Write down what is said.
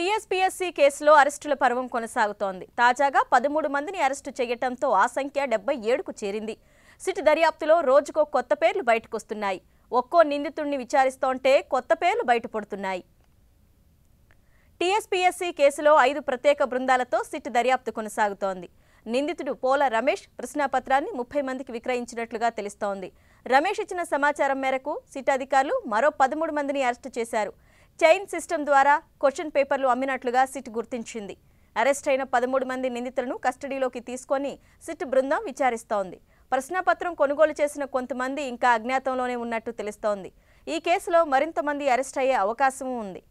TSPSC కేసులో అరెస్టుల పర్వం కొనసాగుతోంది తాజాగా పదమూడు మందిని అరెస్టు చేయటంతో ఆ సంఖ్య డెబ్బై ఏడుకు చేరింది సిటి దర్యాప్తులో రోజుకో కొత్త పేర్లు బయటకొస్తున్నాయి ఒక్కో నిందితుడిని విచారిస్తోంటే కొత్త పేర్లు బయటపడుతున్నాయి టీఎస్పీఎస్సీ కేసులో ఐదు ప్రత్యేక బృందాలతో సిట్ దర్యాప్తు కొనసాగుతోంది నిందితుడు పోల రమేష్ ప్రశ్నాపత్రాన్ని ముప్పై మందికి విక్రయించినట్లుగా తెలుస్తోంది రమేష్ ఇచ్చిన సమాచారం మేరకు సిట్ అధికారులు మరో పదమూడు మందిని అరెస్టు చేశారు చైన్ సిస్టమ్ ద్వారా క్వశ్చన్ పేపర్లు అమ్మినట్లుగా సిట్ గుర్తించింది అరెస్ట్ అయిన పదమూడు మంది నిందితులను కస్టడీలోకి తీసుకొని సిట్ బృందం విచారిస్తోంది ప్రశ్నపత్రం కొనుగోలు చేసిన కొంతమంది ఇంకా అజ్ఞాతంలోనే ఉన్నట్టు తెలుస్తోంది ఈ కేసులో మరింత మంది అరెస్ట్ అయ్యే అవకాశం ఉంది